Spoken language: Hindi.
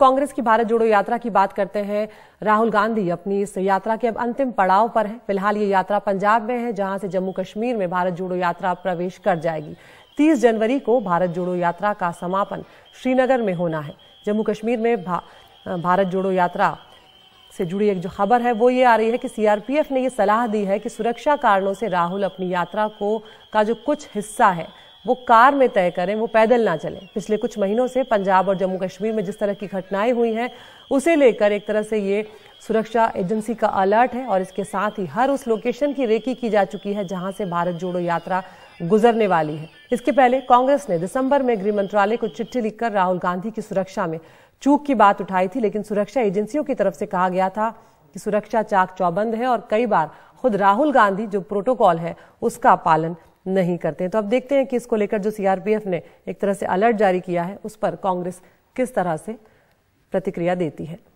कांग्रेस की भारत जोड़ो यात्रा की बात करते हैं राहुल गांधी अपनी इस यात्रा के अब अंतिम पड़ाव पर है फिलहाल ये यात्रा पंजाब में है जहां से जम्मू कश्मीर में भारत जोड़ो यात्रा प्रवेश कर जाएगी 30 जनवरी को भारत जोड़ो यात्रा का समापन श्रीनगर में होना है जम्मू कश्मीर में भा, भारत जोड़ो यात्रा से जुड़ी एक जो खबर है वो ये आ रही है कि सीआरपीएफ ने ये सलाह दी है कि सुरक्षा कारणों से राहुल अपनी यात्रा को का जो कुछ हिस्सा है वो कार में तय करें वो पैदल ना चलें पिछले कुछ महीनों से पंजाब और जम्मू कश्मीर में जिस तरह की घटनाएं हुई हैं उसे लेकर एक तरह से ये सुरक्षा एजेंसी का अलर्ट है और इसके साथ ही हर उस लोकेशन की रेकी की जा चुकी है जहां से भारत जोड़ो यात्रा गुजरने वाली है इसके पहले कांग्रेस ने दिसंबर में गृह मंत्रालय को चिट्ठी लिखकर राहुल गांधी की सुरक्षा में चूक की बात उठाई थी लेकिन सुरक्षा एजेंसियों की तरफ से कहा गया था कि सुरक्षा चाक चौबंद है और कई बार खुद राहुल गांधी जो प्रोटोकॉल है उसका पालन नहीं करते हैं तो अब देखते हैं कि इसको लेकर जो सीआरपीएफ ने एक तरह से अलर्ट जारी किया है उस पर कांग्रेस किस तरह से प्रतिक्रिया देती है